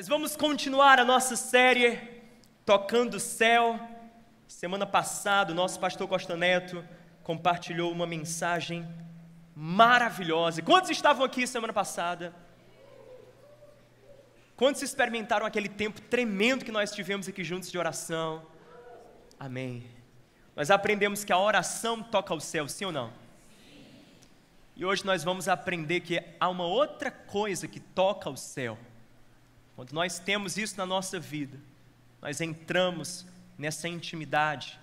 Mas vamos continuar a nossa série Tocando o Céu. Semana passada, o nosso pastor Costa Neto compartilhou uma mensagem maravilhosa. Quantos estavam aqui semana passada? Quantos experimentaram aquele tempo tremendo que nós tivemos aqui juntos de oração? Amém. Nós aprendemos que a oração toca o céu, sim ou não? E hoje nós vamos aprender que há uma outra coisa que toca o céu. Quando nós temos isso na nossa vida, nós entramos nessa intimidade,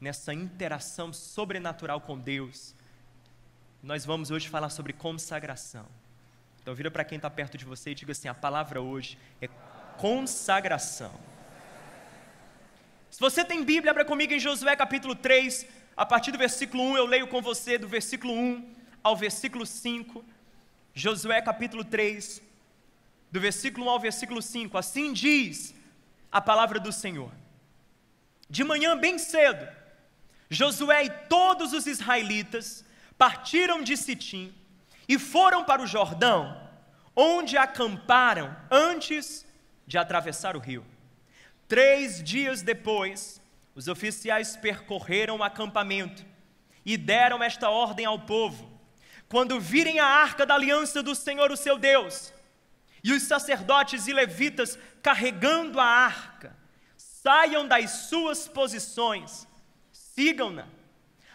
nessa interação sobrenatural com Deus. Nós vamos hoje falar sobre consagração. Então, vira para quem está perto de você e diga assim: a palavra hoje é consagração. Se você tem Bíblia, abra comigo em Josué capítulo 3, a partir do versículo 1, eu leio com você do versículo 1 ao versículo 5. Josué capítulo 3, do versículo 1 ao versículo 5. Assim diz a palavra do Senhor. De manhã, bem cedo, Josué e todos os israelitas partiram de Sitim e foram para o Jordão, onde acamparam antes de atravessar o rio. Três dias depois, os oficiais percorreram o acampamento e deram esta ordem ao povo: quando virem a arca da aliança do Senhor, o seu Deus, e os sacerdotes e levitas carregando a arca, saiam das suas posições, sigam-na,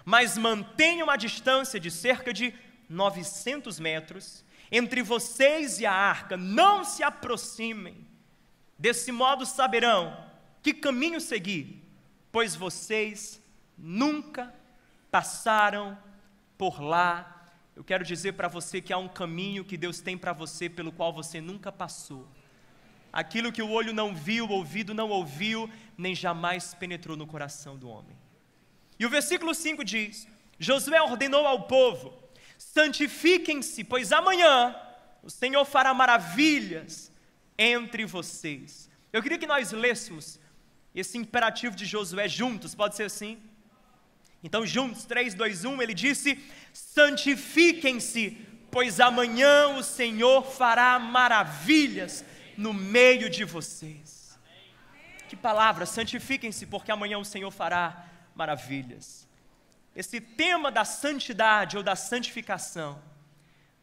mas mantenham a distância de cerca de 900 metros entre vocês e a arca, não se aproximem. Desse modo saberão que caminho seguir, pois vocês nunca passaram por lá eu quero dizer para você que há um caminho que Deus tem para você pelo qual você nunca passou. Aquilo que o olho não viu, o ouvido não ouviu, nem jamais penetrou no coração do homem. E o versículo 5 diz: Josué ordenou ao povo: santifiquem-se, pois amanhã o Senhor fará maravilhas entre vocês. Eu queria que nós lêssemos esse imperativo de Josué juntos, pode ser assim? Então, juntos, 3, 2, 1, ele disse: Santifiquem-se, pois amanhã o Senhor fará maravilhas no meio de vocês. Amém. Que palavra, santifiquem-se, porque amanhã o Senhor fará maravilhas. Esse tema da santidade ou da santificação,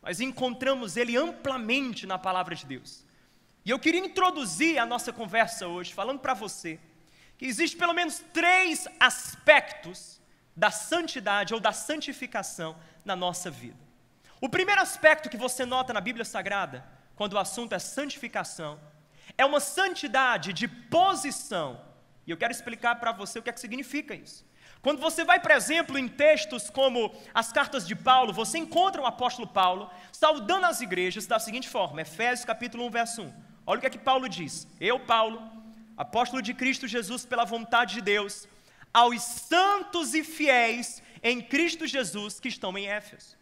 nós encontramos ele amplamente na palavra de Deus. E eu queria introduzir a nossa conversa hoje, falando para você que existe pelo menos três aspectos da santidade ou da santificação na nossa vida. O primeiro aspecto que você nota na Bíblia Sagrada, quando o assunto é santificação, é uma santidade de posição. E eu quero explicar para você o que é que significa isso. Quando você vai, por exemplo, em textos como as cartas de Paulo, você encontra o apóstolo Paulo saudando as igrejas da seguinte forma: Efésios capítulo 1, verso 1. Olha o que é que Paulo diz: Eu, Paulo, apóstolo de Cristo Jesus pela vontade de Deus, aos santos e fiéis em Cristo Jesus que estão em Éfeso.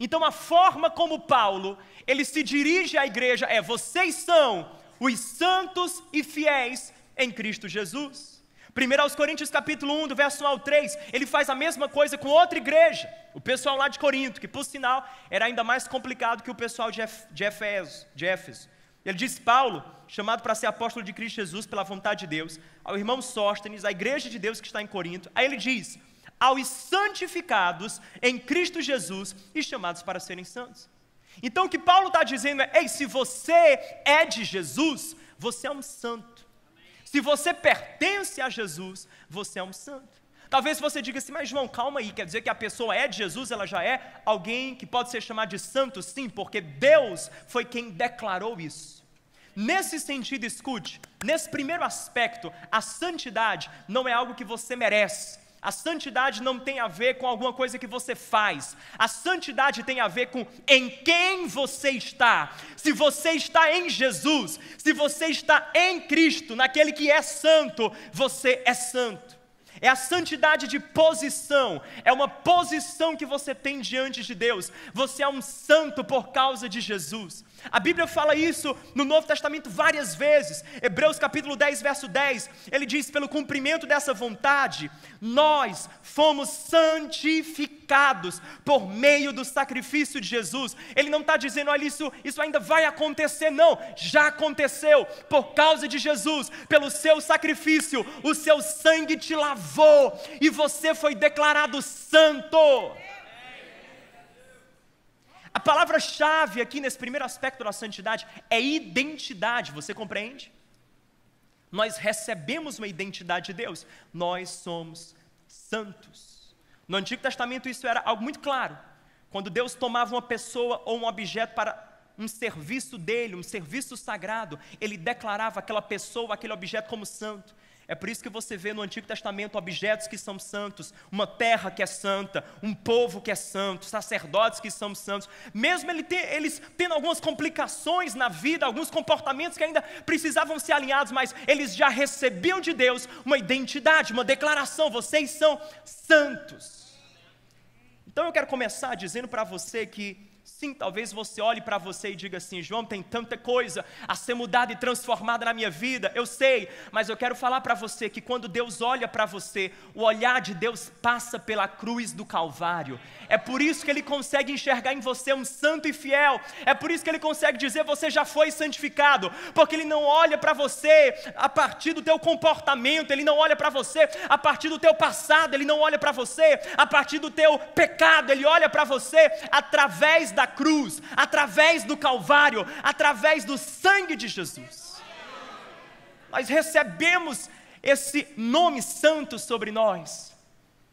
Então, a forma como Paulo ele se dirige à igreja é: vocês são os santos e fiéis em Cristo Jesus. 1 aos Coríntios capítulo 1, do verso 1 ao 3, ele faz a mesma coisa com outra igreja, o pessoal lá de Corinto, que por sinal era ainda mais complicado que o pessoal de, de Éfeso. Ele diz: Paulo, chamado para ser apóstolo de Cristo Jesus pela vontade de Deus, ao irmão Sóstenes, à igreja de Deus que está em Corinto. Aí ele diz: aos santificados em Cristo Jesus e chamados para serem santos. Então o que Paulo está dizendo é: ei, se você é de Jesus, você é um santo. Se você pertence a Jesus, você é um santo. Talvez você diga assim, mas João, calma aí, quer dizer que a pessoa é de Jesus, ela já é alguém que pode ser chamada de santo, sim, porque Deus foi quem declarou isso. Nesse sentido, escute, nesse primeiro aspecto, a santidade não é algo que você merece. A santidade não tem a ver com alguma coisa que você faz. A santidade tem a ver com em quem você está. Se você está em Jesus, se você está em Cristo, naquele que é santo, você é santo. É a santidade de posição, é uma posição que você tem diante de Deus. Você é um santo por causa de Jesus. A Bíblia fala isso no Novo Testamento várias vezes. Hebreus capítulo 10, verso 10, ele diz: "Pelo cumprimento dessa vontade, nós fomos santificados por meio do sacrifício de Jesus". Ele não está dizendo, olha isso, isso ainda vai acontecer, não. Já aconteceu por causa de Jesus, pelo seu sacrifício, o seu sangue te lavou e você foi declarado santo palavra-chave aqui nesse primeiro aspecto da santidade é identidade, você compreende? Nós recebemos uma identidade de Deus, nós somos santos. No Antigo Testamento isso era algo muito claro. Quando Deus tomava uma pessoa ou um objeto para um serviço dele, um serviço sagrado, ele declarava aquela pessoa, aquele objeto como santo. É por isso que você vê no Antigo Testamento objetos que são santos, uma terra que é santa, um povo que é santo, sacerdotes que são santos. Mesmo ele ter, eles tendo algumas complicações na vida, alguns comportamentos que ainda precisavam ser alinhados, mas eles já recebiam de Deus uma identidade, uma declaração: vocês são santos. Então eu quero começar dizendo para você que Sim, talvez você olhe para você e diga assim: João, tem tanta coisa a ser mudada e transformada na minha vida. Eu sei, mas eu quero falar para você que quando Deus olha para você, o olhar de Deus passa pela cruz do Calvário. É por isso que ele consegue enxergar em você um santo e fiel. É por isso que ele consegue dizer: Você já foi santificado. Porque ele não olha para você a partir do teu comportamento, ele não olha para você a partir do teu passado, ele não olha para você a partir do teu pecado, ele olha para você através da cruz, através do Calvário, através do sangue de Jesus. Nós recebemos esse nome santo sobre nós.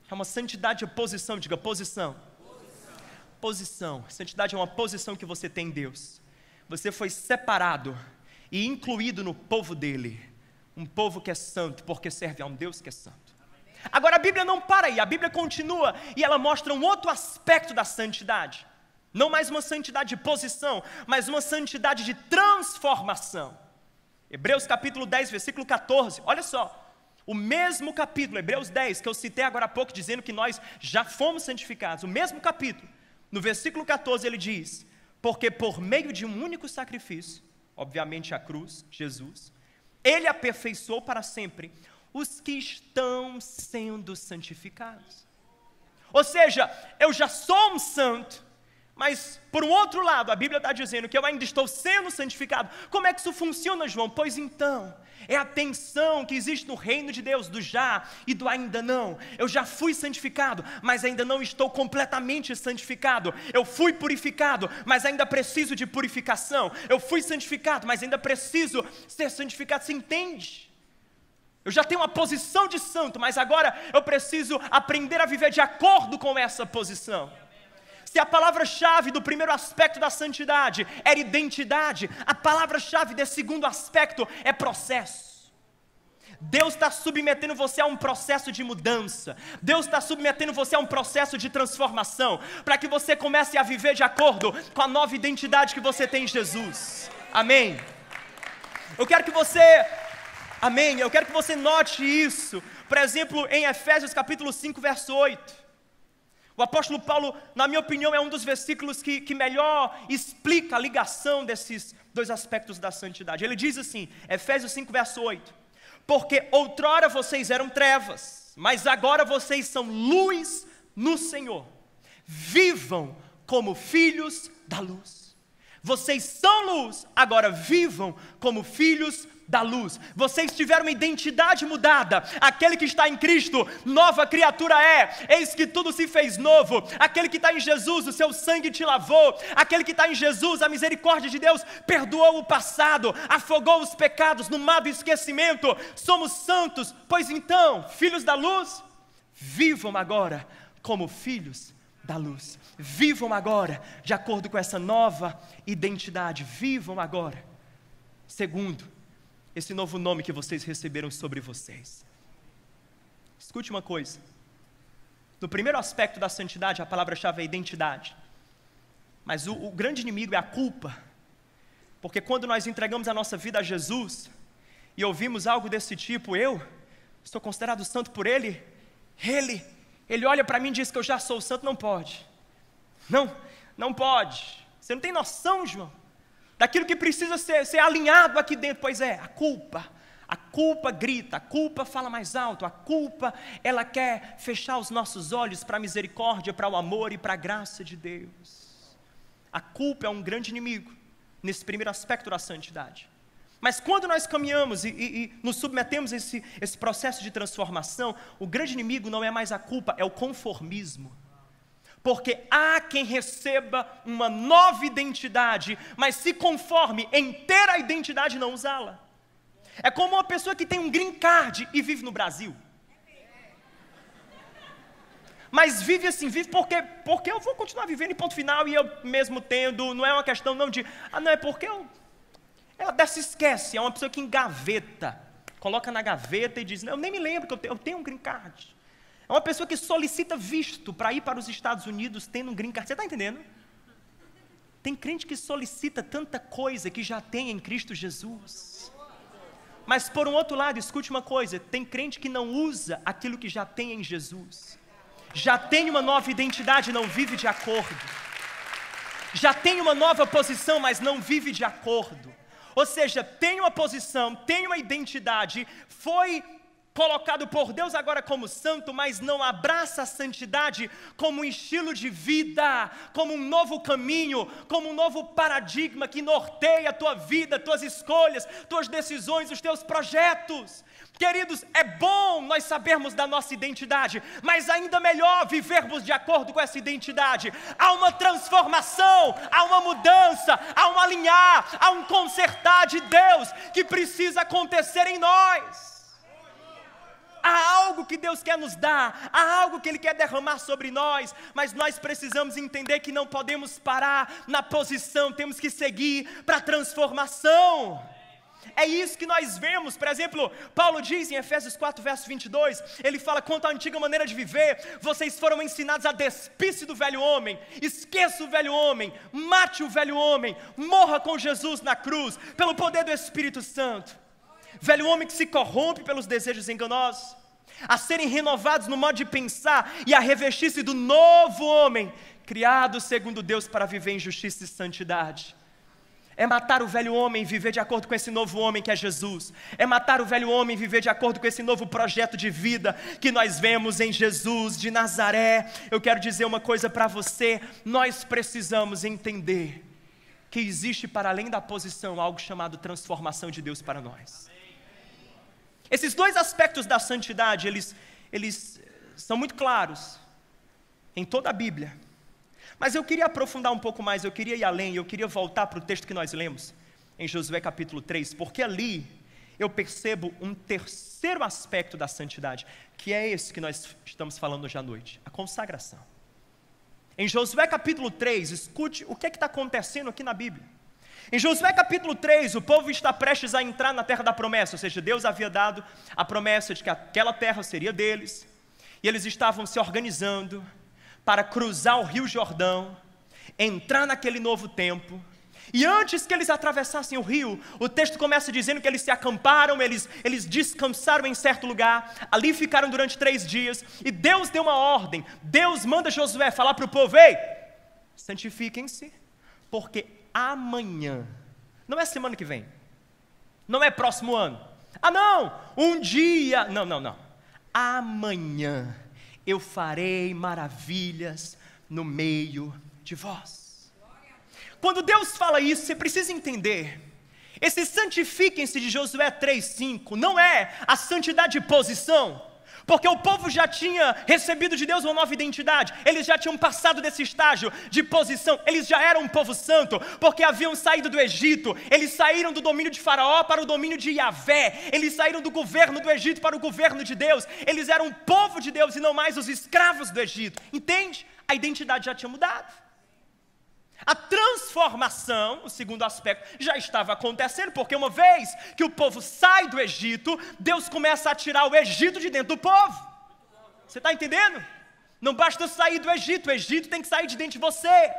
É uma santidade, é posição, diga posição. Posição. Santidade é uma posição que você tem em Deus. Você foi separado e incluído no povo dele. Um povo que é santo, porque serve a um Deus que é santo. Agora a Bíblia não para aí, a Bíblia continua e ela mostra um outro aspecto da santidade. Não mais uma santidade de posição, mas uma santidade de transformação. Hebreus capítulo 10, versículo 14. Olha só. O mesmo capítulo, Hebreus 10, que eu citei agora há pouco, dizendo que nós já fomos santificados. O mesmo capítulo, no versículo 14, ele diz: Porque por meio de um único sacrifício, obviamente a cruz, Jesus, ele aperfeiçoou para sempre os que estão sendo santificados. Ou seja, eu já sou um santo, mas, por um outro lado, a Bíblia está dizendo que eu ainda estou sendo santificado. Como é que isso funciona, João? Pois então, é a tensão que existe no reino de Deus, do já e do ainda não. Eu já fui santificado, mas ainda não estou completamente santificado. Eu fui purificado, mas ainda preciso de purificação. Eu fui santificado, mas ainda preciso ser santificado. Você entende? Eu já tenho uma posição de santo, mas agora eu preciso aprender a viver de acordo com essa posição. Se a palavra-chave do primeiro aspecto da santidade era identidade, a palavra-chave desse segundo aspecto é processo. Deus está submetendo você a um processo de mudança. Deus está submetendo você a um processo de transformação, para que você comece a viver de acordo com a nova identidade que você tem em Jesus. Amém. Eu quero que você Amém. Eu quero que você note isso. Por exemplo, em Efésios capítulo 5, verso 8. O apóstolo Paulo, na minha opinião, é um dos versículos que, que melhor explica a ligação desses dois aspectos da santidade. Ele diz assim, Efésios 5, verso 8: Porque outrora vocês eram trevas, mas agora vocês são luz no Senhor. Vivam como filhos da luz. Vocês são luz, agora vivam como filhos da luz. Vocês tiveram uma identidade mudada. Aquele que está em Cristo, nova criatura é. Eis que tudo se fez novo. Aquele que está em Jesus, o seu sangue te lavou. Aquele que está em Jesus, a misericórdia de Deus perdoou o passado, afogou os pecados no mar do esquecimento. Somos santos, pois então, filhos da luz, vivam agora como filhos da luz. Vivam agora de acordo com essa nova identidade. Vivam agora. Segundo, esse novo nome que vocês receberam sobre vocês. Escute uma coisa. No primeiro aspecto da santidade, a palavra-chave é identidade. Mas o, o grande inimigo é a culpa. Porque quando nós entregamos a nossa vida a Jesus e ouvimos algo desse tipo, eu sou considerado santo por Ele, Ele, Ele olha para mim e diz que eu já sou santo, não pode. Não, não pode. Você não tem noção, João daquilo que precisa ser, ser alinhado aqui dentro. Pois é, a culpa. A culpa grita, a culpa fala mais alto, a culpa, ela quer fechar os nossos olhos para a misericórdia, para o amor e para a graça de Deus. A culpa é um grande inimigo nesse primeiro aspecto da santidade. Mas quando nós caminhamos e, e, e nos submetemos a esse, esse processo de transformação, o grande inimigo não é mais a culpa, é o conformismo porque há quem receba uma nova identidade, mas se conforme em ter a identidade e não usá-la. É como uma pessoa que tem um green card e vive no Brasil. Mas vive assim, vive porque, porque eu vou continuar vivendo em ponto final e eu mesmo tendo, não é uma questão não de, ah não, é porque eu, ela até se esquece, é uma pessoa que engaveta, coloca na gaveta e diz, não, eu nem me lembro que eu tenho, eu tenho um green card. É uma pessoa que solicita visto para ir para os Estados Unidos tendo um green card. Você está entendendo? Tem crente que solicita tanta coisa que já tem em Cristo Jesus. Mas por um outro lado, escute uma coisa: tem crente que não usa aquilo que já tem em Jesus. Já tem uma nova identidade, não vive de acordo. Já tem uma nova posição, mas não vive de acordo. Ou seja, tem uma posição, tem uma identidade, foi colocado por Deus agora como santo, mas não abraça a santidade como um estilo de vida, como um novo caminho, como um novo paradigma que norteia a tua vida, tuas escolhas, tuas decisões, os teus projetos. Queridos, é bom nós sabermos da nossa identidade, mas ainda melhor vivermos de acordo com essa identidade. Há uma transformação, há uma mudança, há um alinhar, há um consertar de Deus que precisa acontecer em nós há algo que Deus quer nos dar, há algo que Ele quer derramar sobre nós, mas nós precisamos entender que não podemos parar na posição, temos que seguir para a transformação. É isso que nós vemos, por exemplo, Paulo diz em Efésios 4, verso 22, ele fala: quanto à antiga maneira de viver, vocês foram ensinados a despir-se do velho homem, esqueça o velho homem, mate o velho homem, morra com Jesus na cruz, pelo poder do Espírito Santo velho homem que se corrompe pelos desejos enganosos, a serem renovados no modo de pensar e a revestir-se do novo homem, criado segundo Deus para viver em justiça e santidade. É matar o velho homem e viver de acordo com esse novo homem que é Jesus. É matar o velho homem e viver de acordo com esse novo projeto de vida que nós vemos em Jesus de Nazaré. Eu quero dizer uma coisa para você: nós precisamos entender que existe para além da posição algo chamado transformação de Deus para nós. Esses dois aspectos da santidade, eles, eles eh, são muito claros em toda a Bíblia. Mas eu queria aprofundar um pouco mais, eu queria ir além, eu queria voltar para o texto que nós lemos, em Josué capítulo 3, porque ali eu percebo um terceiro aspecto da santidade, que é esse que nós estamos falando hoje à noite, a consagração. Em Josué capítulo 3, escute o que é está acontecendo aqui na Bíblia. Em Josué capítulo 3, o povo está prestes a entrar na terra da promessa, ou seja, Deus havia dado a promessa de que aquela terra seria deles, e eles estavam se organizando para cruzar o rio Jordão, entrar naquele novo tempo. E antes que eles atravessassem o rio, o texto começa dizendo que eles se acamparam, eles, eles descansaram em certo lugar, ali ficaram durante três dias, e Deus deu uma ordem. Deus manda Josué falar para o povo: ei, santifiquem-se, porque amanhã. Não é semana que vem. Não é próximo ano. Ah, não! Um dia. Não, não, não. Amanhã eu farei maravilhas no meio de vós. Quando Deus fala isso, você precisa entender. Esse santifiquem-se de Josué 3,5 não é a santidade de posição, porque o povo já tinha recebido de Deus uma nova identidade, eles já tinham passado desse estágio de posição, eles já eram um povo santo, porque haviam saído do Egito, eles saíram do domínio de Faraó para o domínio de Yahvé, eles saíram do governo do Egito para o governo de Deus, eles eram o povo de Deus e não mais os escravos do Egito, entende? A identidade já tinha mudado. A transformação, o segundo aspecto, já estava acontecendo, porque uma vez que o povo sai do Egito, Deus começa a tirar o Egito de dentro do povo. Você está entendendo? Não basta sair do Egito, o Egito tem que sair de dentro de você.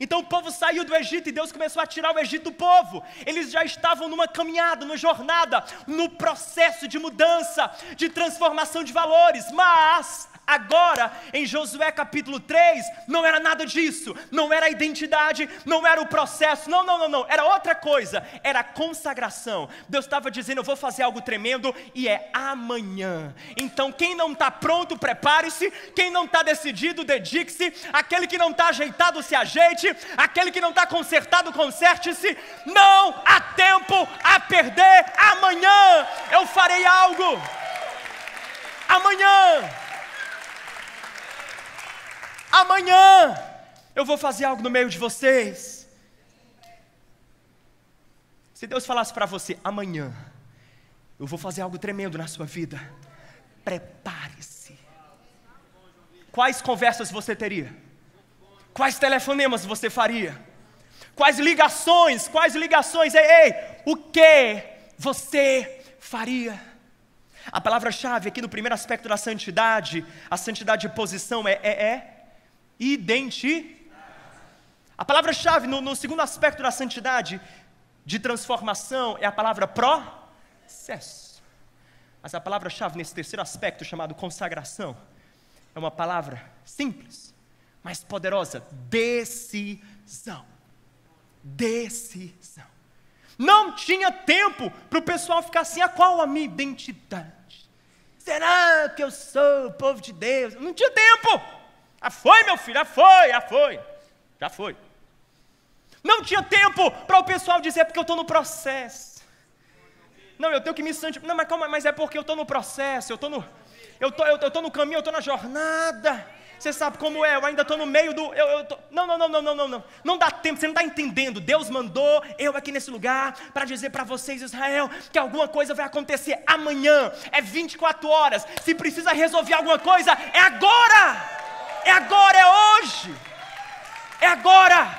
Então o povo saiu do Egito e Deus começou a tirar o Egito do povo. Eles já estavam numa caminhada, numa jornada, no processo de mudança, de transformação de valores. Mas Agora, em Josué capítulo 3, não era nada disso, não era a identidade, não era o processo, não, não, não, não, era outra coisa, era a consagração. Deus estava dizendo: Eu vou fazer algo tremendo e é amanhã. Então, quem não está pronto, prepare-se, quem não está decidido, dedique-se, aquele que não está ajeitado, se ajeite, aquele que não está consertado, conserte-se. Não há tempo a perder, amanhã eu farei algo. Amanhã amanhã eu vou fazer algo no meio de vocês. Se Deus falasse para você, amanhã eu vou fazer algo tremendo na sua vida, prepare-se. Quais conversas você teria? Quais telefonemas você faria? Quais ligações? Quais ligações? Ei, ei, o que você faria? A palavra-chave aqui no primeiro aspecto da santidade, a santidade de posição é, é, é Identidade. A palavra-chave no, no, segundo aspecto da santidade de transformação é a palavra processo. Mas a palavra-chave nesse terceiro aspecto, chamado consagração, é uma palavra simples, mas poderosa: decisão. Decisão. Não tinha tempo para o pessoal ficar assim: a ah, qual a minha identidade? Será que eu sou o povo de Deus? Não tinha tempo. Ah, foi, meu filho, ah, foi, ah, foi. Já foi. Não tinha tempo para o pessoal dizer, porque eu estou no processo. Não, eu tenho que me santificar. Não, mas calma, mas é porque eu estou no processo, eu estou no, eu tô, eu, tô no caminho, eu estou na jornada. Você sabe como é, eu ainda estou no meio do. Eu, eu tô, não, não, não, não, não, não, não. Não dá tempo, você não está entendendo. Deus mandou eu aqui nesse lugar para dizer para vocês, Israel, que alguma coisa vai acontecer amanhã. É 24 horas. Se precisa resolver alguma coisa, é agora é agora, é hoje, é agora.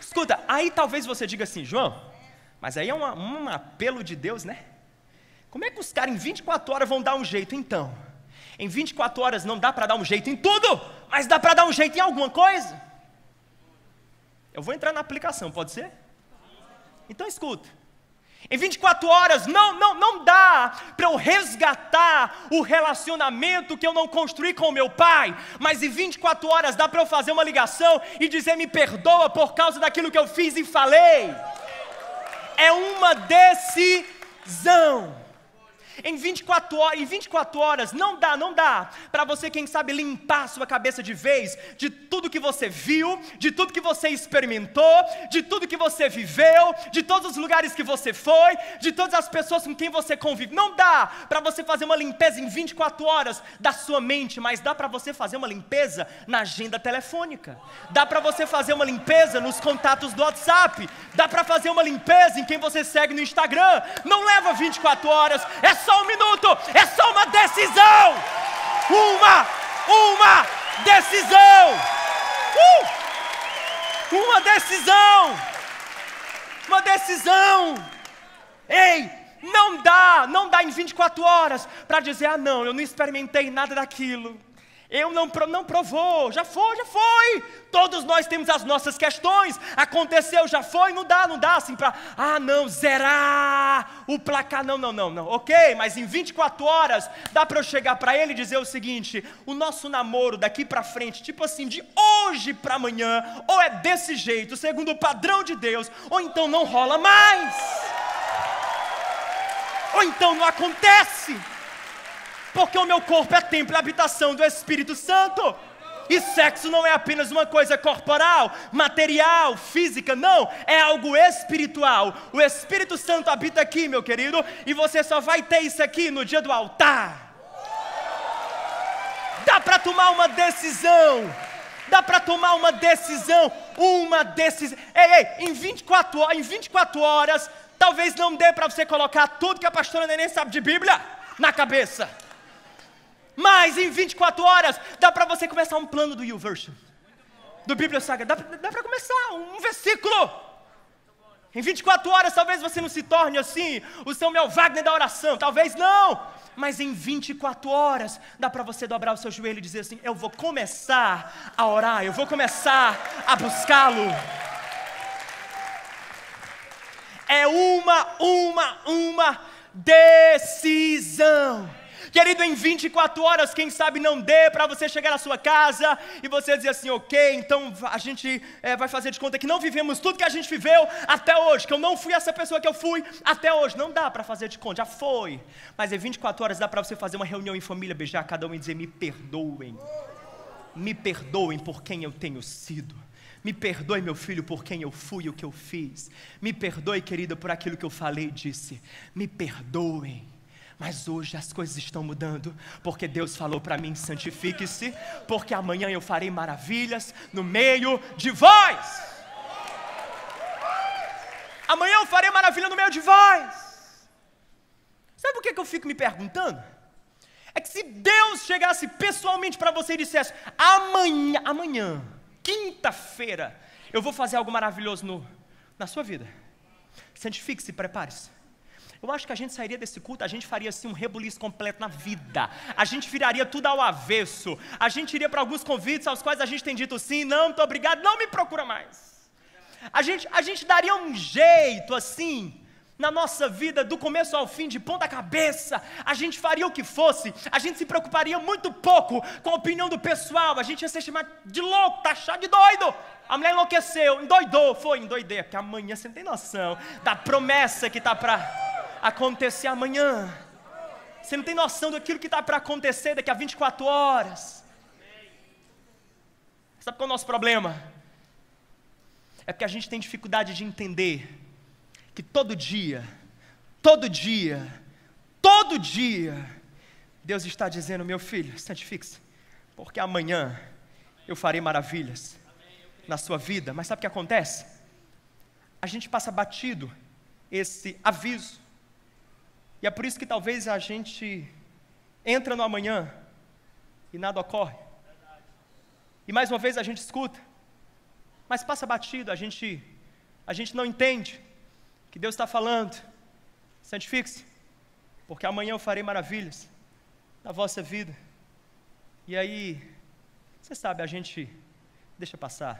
Escuta, aí talvez você diga assim, João, mas aí é uma, um apelo de Deus, né? Como é que os caras em 24 horas vão dar um jeito então? Em 24 horas não dá para dar um jeito em tudo, mas dá para dar um jeito em alguma coisa. Eu vou entrar na aplicação, pode ser? Então escuta. Em 24 horas não não não dá para eu resgatar o relacionamento que eu não construí com o meu pai, mas em 24 horas dá para eu fazer uma ligação e dizer me perdoa por causa daquilo que eu fiz e falei. É uma decisão. Em 24 horas, em 24 horas não dá, não dá para você, quem sabe, limpar sua cabeça de vez de tudo que você viu, de tudo que você experimentou, de tudo que você viveu, de todos os lugares que você foi, de todas as pessoas com quem você convive. Não dá para você fazer uma limpeza em 24 horas da sua mente, mas dá para você fazer uma limpeza na agenda telefônica. Dá para você fazer uma limpeza nos contatos do WhatsApp. Dá para fazer uma limpeza em quem você segue no Instagram. Não leva 24 horas, é só um minuto, é só uma decisão. Uma, uma decisão. Uh! Uma decisão. Uma decisão. Ei, não dá, não dá em 24 horas para dizer: ah, não, eu não experimentei nada daquilo. Eu não, não provou, já foi, já foi. Todos nós temos as nossas questões. Aconteceu, já foi, não dá, não dá assim para, ah, não, zerar o placar. Não, não, não, não. OK, mas em 24 horas dá para eu chegar para ele e dizer o seguinte: o nosso namoro daqui para frente, tipo assim, de hoje para amanhã, ou é desse jeito, segundo o padrão de Deus, ou então não rola mais. Ou então não acontece porque o meu corpo é templo e habitação do Espírito Santo. E sexo não é apenas uma coisa corporal, material, física, não, é algo espiritual. O Espírito Santo habita aqui, meu querido, e você só vai ter isso aqui no dia do altar. Dá para tomar uma decisão. Dá para tomar uma decisão, uma decisão. Ei, ei, em 24 horas, em 24 horas, talvez não dê para você colocar tudo que a pastora Neném sabe de Bíblia na cabeça. Mas em 24 horas dá para você começar um plano do YouVersion. Do Bíblia Sagrada. Dá para começar um, versículo. Em 24 horas talvez você não se torne assim, o Mel Wagner da oração, talvez não. Mas em 24 horas dá para você dobrar o seu joelho e dizer assim: eu vou começar a orar, eu vou começar a buscá-lo. É uma, uma, uma decisão. Querido, em 24 horas, quem sabe não dê para você chegar na sua casa e você dizer assim: ok, então a gente é, vai fazer de conta que não vivemos tudo que a gente viveu até hoje, que eu não fui essa pessoa que eu fui até hoje. Não dá para fazer de conta, já foi. Mas em 24 horas dá para você fazer uma reunião em família, beijar cada um e dizer: me perdoem. Me perdoem por quem eu tenho sido. Me perdoe, meu filho, por quem eu fui e o que eu fiz. Me perdoe, querida, por aquilo que eu falei e disse. Me perdoem. Mas hoje as coisas estão mudando, porque Deus falou para mim: santifique-se, porque amanhã eu farei maravilhas no meio de vós. Amanhã eu farei maravilha no meio de vós. Sabe o que, que eu fico me perguntando? É que se Deus chegasse pessoalmente para você e dissesse: amanhã, amanhã, quinta-feira, eu vou fazer algo maravilhoso no, na sua vida. Santifique-se, prepare-se. Eu acho que a gente sairia desse culto, a gente faria assim um rebuliço completo na vida. A gente viraria tudo ao avesso. A gente iria para alguns convites aos quais a gente tem dito sim, não, muito obrigado, não me procura mais. A gente, a gente daria um jeito assim na nossa vida, do começo ao fim, de ponta cabeça, a gente faria o que fosse, a gente se preocuparia muito pouco com a opinião do pessoal, a gente ia ser chamado de louco, taxado de doido. A mulher enlouqueceu, endoidou, foi, endoidei, é porque amanhã você não tem noção da promessa que está para acontecer amanhã. Você não tem noção daquilo que está para acontecer daqui a 24 horas. Sabe qual é o nosso problema? É porque a gente tem dificuldade de entender que todo dia, todo dia, todo dia, Deus está dizendo: meu filho, santifique-se, porque amanhã eu farei maravilhas na sua vida. Mas sabe o que acontece? A gente passa batido esse aviso, e é por isso que talvez a gente entra no amanhã e nada ocorre. E mais uma vez a gente escuta, mas passa batido, a gente, a gente não entende que Deus está falando. Santifique-se, porque amanhã eu farei maravilhas na vossa vida. E aí, você sabe, a gente deixa passar.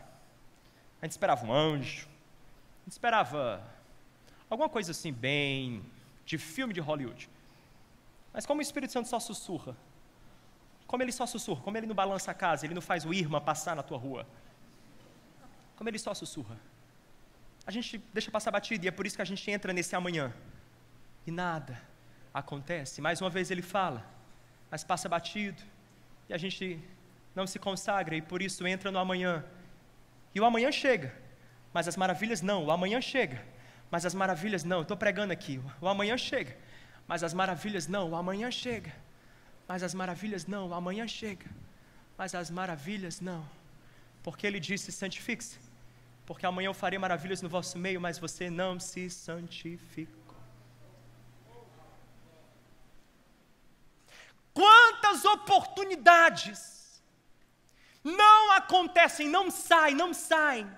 A gente esperava um anjo, a gente esperava alguma coisa assim, bem de filme de Hollywood. Mas como o Espírito Santo só sussurra, como ele só sussurra, como ele não balança a casa, ele não faz o Irma passar na tua rua, como ele só sussurra. A gente deixa passar batida e é por isso que a gente entra nesse amanhã. E nada acontece. Mais uma vez ele fala, mas passa batido e a gente não se consagra e por isso entra no amanhã. E o amanhã chega, mas as maravilhas não, o amanhã chega mas as maravilhas não, estou pregando aqui, o amanhã chega. Mas as maravilhas não, o amanhã chega. Mas as maravilhas não, o amanhã chega. Mas as maravilhas não. Porque ele disse: santifique-se. Porque amanhã eu farei maravilhas no vosso meio, mas você não se santificou. Quantas oportunidades não acontecem, não saem, não saem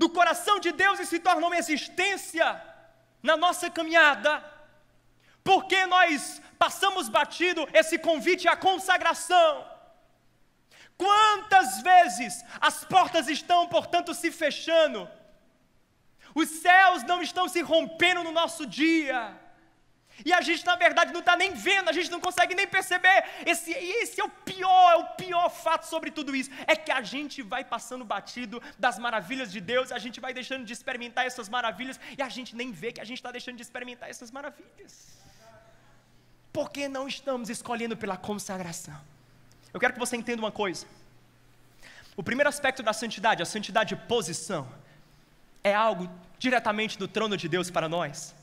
do coração de Deus e se torna uma existência na nossa caminhada. Porque nós passamos batido esse convite à consagração. Quantas vezes as portas estão, portanto, se fechando, os céus não estão se rompendo no nosso dia e a gente, na verdade, não está nem vendo, a gente não consegue nem perceber. Esse, esse é o pior, é o pior fato sobre tudo isso. É que a gente vai passando batido das maravilhas de Deus, a gente vai deixando de experimentar essas maravilhas, e a gente nem vê que a gente está deixando de experimentar essas maravilhas. Porque não estamos escolhendo pela consagração. Eu quero que você entenda uma coisa. O primeiro aspecto da santidade, a santidade de posição, é algo diretamente do trono de Deus para nós.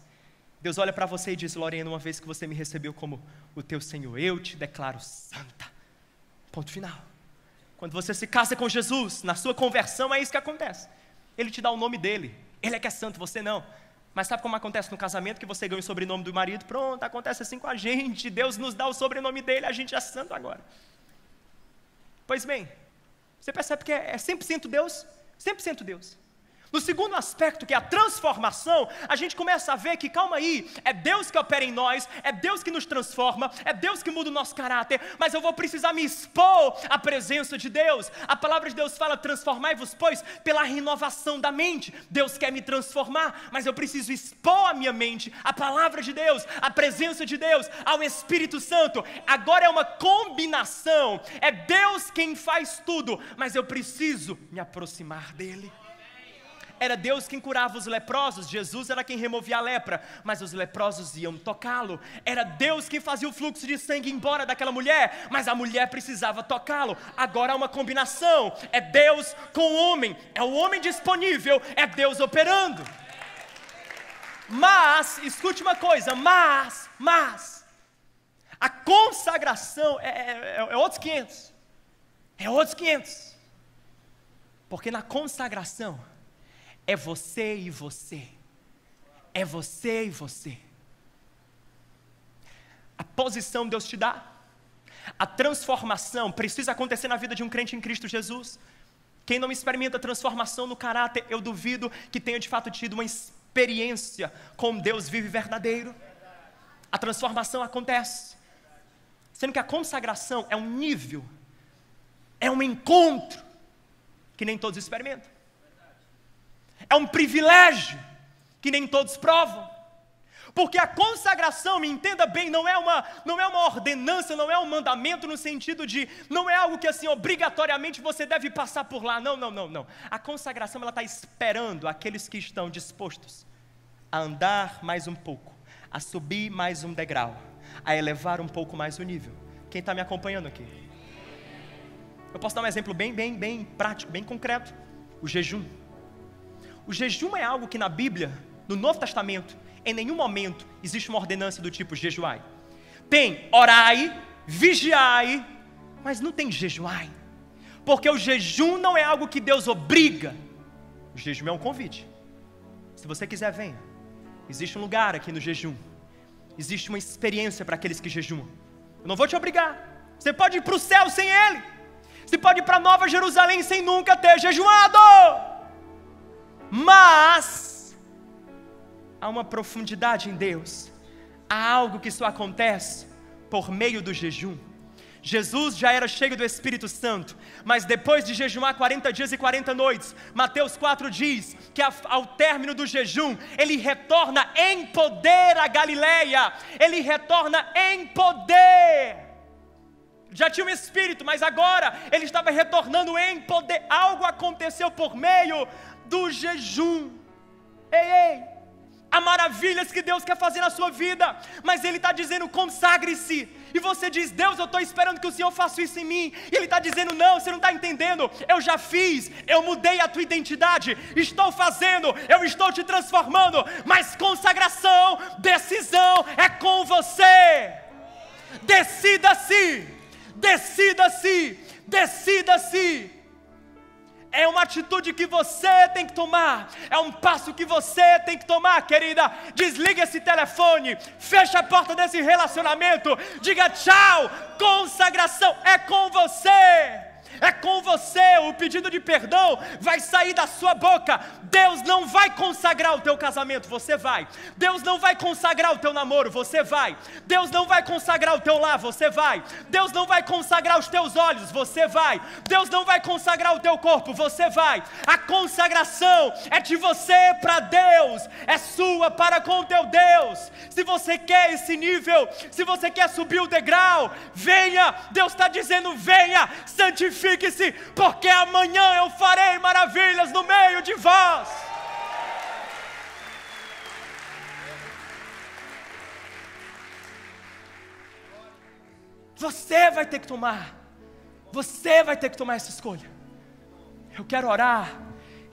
Deus olha para você e diz: Lorena, uma vez que você me recebeu como o teu Senhor, eu te declaro santa. Ponto final. Quando você se casa com Jesus, na sua conversão é isso que acontece. Ele te dá o nome dele. Ele é que é santo, você não. Mas sabe como acontece no casamento que você ganha o sobrenome do marido? Pronto, acontece assim com a gente. Deus nos dá o sobrenome dele, a gente é santo agora. Pois bem, você percebe que é 100% é Deus? 100% Deus. No segundo aspecto, que é a transformação, a gente começa a ver que, calma aí, é Deus que opera em nós, é Deus que nos transforma, é Deus que muda o nosso caráter, mas eu vou precisar me expor à presença de Deus. A palavra de Deus fala: transformai-vos, pois, pela renovação da mente. Deus quer me transformar, mas eu preciso expor a minha mente, à palavra de Deus, à presença de Deus, ao Espírito Santo. Agora é uma combinação, é Deus quem faz tudo, mas eu preciso me aproximar dEle era Deus quem curava os leprosos, Jesus era quem removia a lepra, mas os leprosos iam tocá-lo. Era Deus quem fazia o fluxo de sangue embora daquela mulher, mas a mulher precisava tocá-lo. Agora há uma combinação: é Deus com o homem, é o homem disponível, é Deus operando. Mas, escute uma coisa, mas, mas, a consagração é, é, é, outros 500. É outros 500. É porque na consagração, é você e você. É você e você. A posição Deus te dá. A transformação precisa acontecer na vida de um crente em Cristo Jesus. Quem não experimenta transformação no caráter, eu duvido que tenha de fato tido uma experiência com Deus vivo e verdadeiro. A transformação acontece. Sendo que a consagração é um nível, é um encontro que nem todos experimentam é um privilégio que nem todos provam. Porque a consagração, me entenda bem, não é uma não é uma ordenança, não é um mandamento no sentido de não é algo que assim obrigatoriamente você deve passar por lá. Não, não, não, não. A consagração ela está esperando aqueles que estão dispostos a andar mais um pouco, a subir mais um degrau, a elevar um pouco mais o nível. Quem está me acompanhando aqui? Eu posso dar um exemplo bem, bem, bem prático, bem concreto. O jejum. O jejum é algo que na Bíblia, no Novo Testamento, em nenhum momento existe uma ordenança do tipo jejuai. Tem orai, vigiai, mas não tem jejuai. Porque o jejum não é algo que Deus obriga. O jejum é um convite. Se você quiser, venha. Existe um lugar aqui no jejum. Existe uma experiência para aqueles que jejuam. Eu não vou te obrigar. Você pode ir para o céu sem ele. Você pode ir para Nova Jerusalém sem nunca ter jejuado. Mas há uma profundidade em Deus. Há algo que só acontece por meio do jejum. Jesus já era cheio do Espírito Santo, mas depois de jejuar 40 dias e 40 noites, Mateus 4 diz que ao término do jejum, ele retorna em poder a Galileia, ele retorna em poder. Já tinha o um Espírito, mas agora ele estava retornando em poder, algo aconteceu por meio do jejum. Ei, ei, há maravilhas que Deus quer fazer na sua vida, mas Ele está dizendo: consagre-se. E você diz: Deus, eu estou esperando que o Senhor faça isso em mim. E Ele está dizendo: não, você não está entendendo. Eu já fiz, eu mudei a tua identidade, estou fazendo, eu estou te transformando. Mas consagração, decisão é com você. Decida-se, decida-se, decida-se. É uma atitude que você tem que tomar, é um passo que você tem que tomar, querida. Desliga esse telefone, fecha a porta desse relacionamento, diga tchau. Consagração é com você é com você, o pedido de perdão vai sair da sua boca. Deus não vai consagrar o teu casamento, você vai. Deus não vai consagrar o teu namoro, você vai. Deus não vai consagrar o teu lar, você vai. Deus não vai consagrar os teus olhos, você vai. Deus não vai consagrar o teu corpo, você vai. A consagração é de você para Deus, é sua para com o teu Deus. Se você quer esse nível, se você quer subir o degrau, venha. Deus está dizendo: venha, santifique santifique-se, assim, porque amanhã eu farei maravilhas no meio de vós. Você vai ter que tomar, você vai ter que tomar essa escolha. Eu quero orar,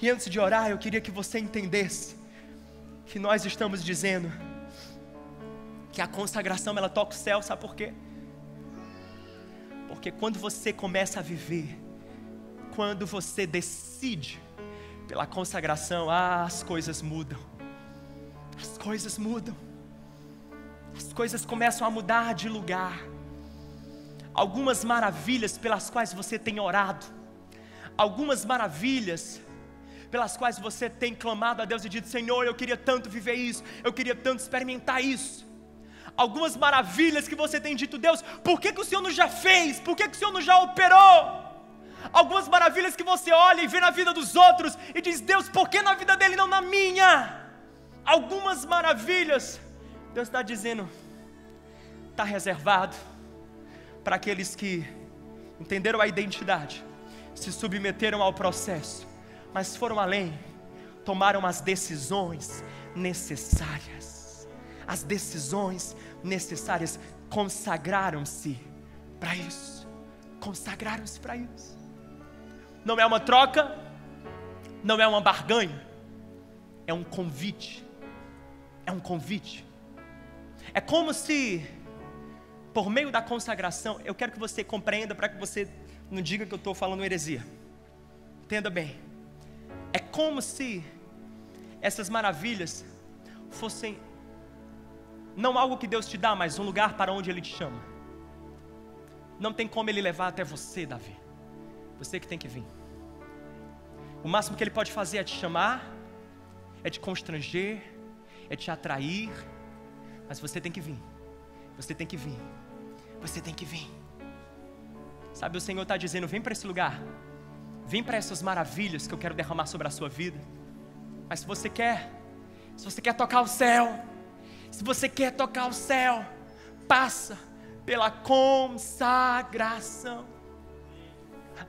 e antes de orar, eu queria que você entendesse que nós estamos dizendo que a consagração ela toca o céu, sabe por quê? Porque quando você começa a viver, quando você decide pela consagração, ah, as coisas mudam. As coisas mudam. As coisas começam a mudar de lugar. Algumas maravilhas pelas quais você tem orado, algumas maravilhas pelas quais você tem clamado a Deus e dito: Senhor, eu queria tanto viver isso, eu queria tanto experimentar isso algumas maravilhas que você tem dito, Deus, por que, que o Senhor não já fez? Por que, que o Senhor não já operou? Algumas maravilhas que você olha e vê na vida dos outros e diz, Deus, por que na vida dele não na minha? Algumas maravilhas, Deus está dizendo, está reservado para aqueles que entenderam a identidade, se submeteram ao processo, mas foram além, tomaram as decisões necessárias as decisões necessárias, consagraram-se para isso. Consagraram-se para isso. Não é uma troca, não é uma barganha, é um convite. É um convite. É como se, por meio da consagração, eu quero que você compreenda para que você não diga que eu estou falando heresia. Entenda bem. É como se essas maravilhas fossem não algo que Deus te dá, mas um lugar para onde Ele te chama. Não tem como Ele levar até você, Davi. Você que tem que vir. O máximo que Ele pode fazer é te chamar, é te constranger, é te atrair, mas você tem que vir. Você tem que vir. Você tem que vir. Sabe, o Senhor está dizendo: vem para esse lugar, vem para essas maravilhas que eu quero derramar sobre a sua vida. Mas se você quer, se você quer tocar o céu, se você quer tocar o céu, passa pela consagração.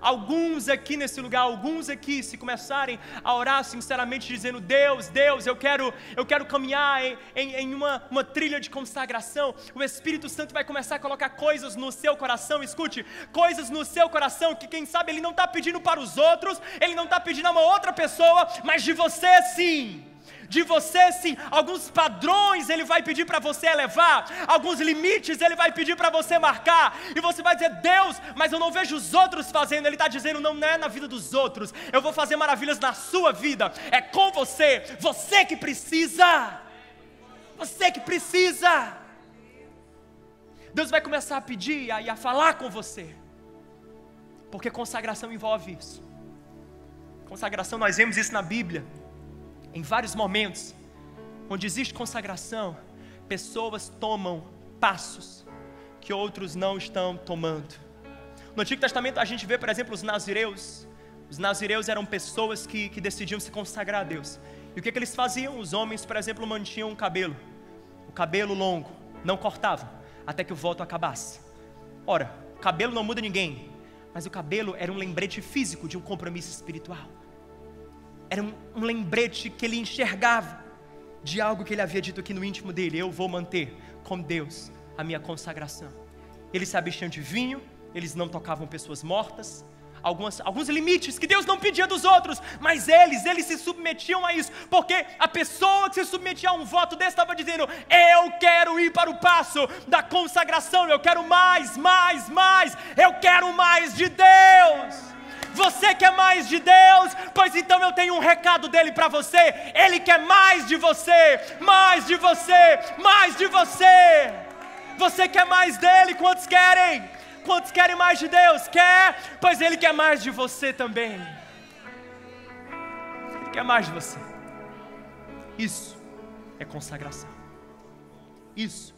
Alguns aqui nesse lugar, alguns aqui, se começarem a orar sinceramente, dizendo: Deus, Deus, eu quero, eu quero caminhar em, em, em, uma, uma trilha de consagração. O Espírito Santo vai começar a colocar coisas no seu coração. Escute, coisas no seu coração que, quem sabe, Ele não está pedindo para os outros, Ele não está pedindo a uma outra pessoa, mas de você sim de você sim, alguns padrões ele vai pedir para você elevar, alguns limites ele vai pedir para você marcar, e você vai dizer, Deus, mas eu não vejo os outros fazendo, ele está dizendo, não, não é na vida dos outros, eu vou fazer maravilhas na sua vida, é com você, você que precisa, você que precisa. Deus vai começar a pedir e a falar com você, porque consagração envolve isso. Consagração, nós vemos isso na Bíblia em vários momentos, onde existe consagração, pessoas tomam passos que outros não estão tomando. No Antigo Testamento a gente vê, por exemplo, os nazireus. Os nazireus eram pessoas que, que decidiam se consagrar a Deus. E o que, que eles faziam? Os homens, por exemplo, mantinham o cabelo, o cabelo longo, não cortavam, até que o voto acabasse. Ora, o cabelo não muda ninguém, mas o cabelo era um lembrete físico de um compromisso espiritual. Era um, lembrete que ele enxergava de algo que ele havia dito aqui no íntimo dele: Eu vou manter com Deus a minha consagração. Eles se abstinham de vinho, eles não tocavam pessoas mortas, Alguns, alguns limites que Deus não pedia dos outros, mas eles, eles se submetiam a isso, porque a pessoa que se submetia a um voto desse estava dizendo: Eu quero ir para o passo da consagração, eu quero mais, mais, mais, eu quero mais de Deus. Você quer mais de Deus? Pois então eu tenho um recado dele para você. Ele quer mais de você, mais de você, mais de você. Você quer mais dele? Quantos querem? Quantos querem mais de Deus? Quer? Pois ele quer mais de você também. Ele quer mais de você. Isso é consagração. Isso